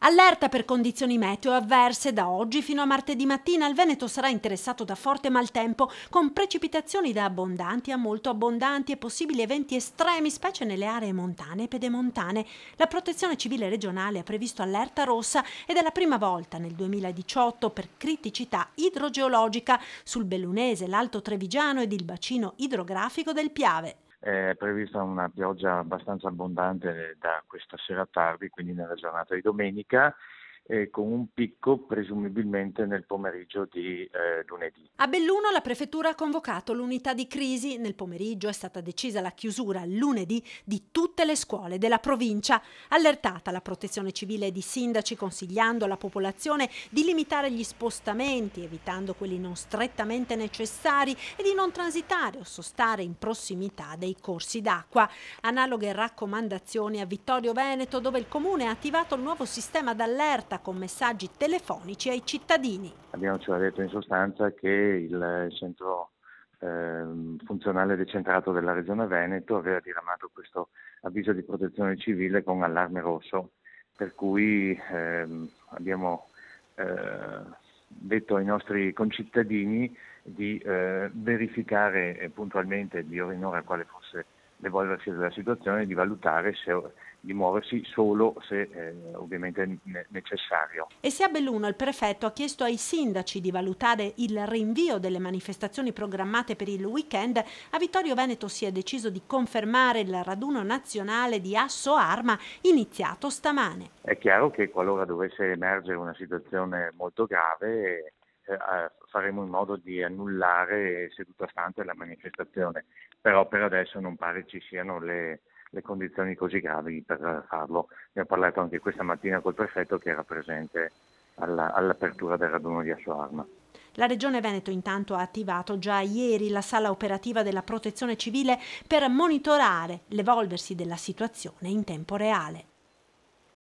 Allerta per condizioni meteo avverse da oggi fino a martedì mattina il Veneto sarà interessato da forte maltempo con precipitazioni da abbondanti a molto abbondanti e possibili eventi estremi specie nelle aree montane e pedemontane. La Protezione Civile regionale ha previsto allerta rossa ed è la prima volta nel 2018 per criticità idrogeologica sul Bellunese, l'Alto Trevigiano ed il bacino idrografico del Piave. È prevista una pioggia abbastanza abbondante da questa sera tardi, quindi nella giornata di domenica, eh, con un picco presumibilmente nel pomeriggio di eh, lunedì. A Belluno la prefettura ha convocato l'unità di crisi. Nel pomeriggio è stata decisa la chiusura lunedì di tutte le scuole della provincia. Allertata la protezione civile ed i sindaci consigliando alla popolazione di limitare gli spostamenti, evitando quelli non strettamente necessari e di non transitare o sostare in prossimità dei corsi d'acqua. Analoghe raccomandazioni a Vittorio Veneto dove il comune ha attivato il nuovo sistema d'allerta diretta con messaggi telefonici ai cittadini. Abbiamo cioè detto in sostanza che il centro ehm, funzionale decentrato della Regione Veneto aveva diramato questo avviso di protezione civile con allarme rosso, per cui ehm, abbiamo eh, detto ai nostri concittadini di eh, verificare eh, puntualmente di ora in ora quale fosse il l'evolversi della situazione, e di valutare se, di muoversi solo se eh, ovviamente ne- necessario. E se a Belluno il prefetto ha chiesto ai sindaci di valutare il rinvio delle manifestazioni programmate per il weekend, a Vittorio Veneto si è deciso di confermare il raduno nazionale di Asso Arma iniziato stamane. È chiaro che qualora dovesse emergere una situazione molto grave eh, eh faremo in modo di annullare seduta stante la manifestazione però per adesso non pare ci siano le, le condizioni così gravi per farlo. Ne ho parlato anche questa mattina col prefetto che era presente alla, all'apertura del raduno di Assoarma. La Regione Veneto intanto ha attivato già ieri la sala operativa della protezione civile per monitorare l'evolversi della situazione in tempo reale.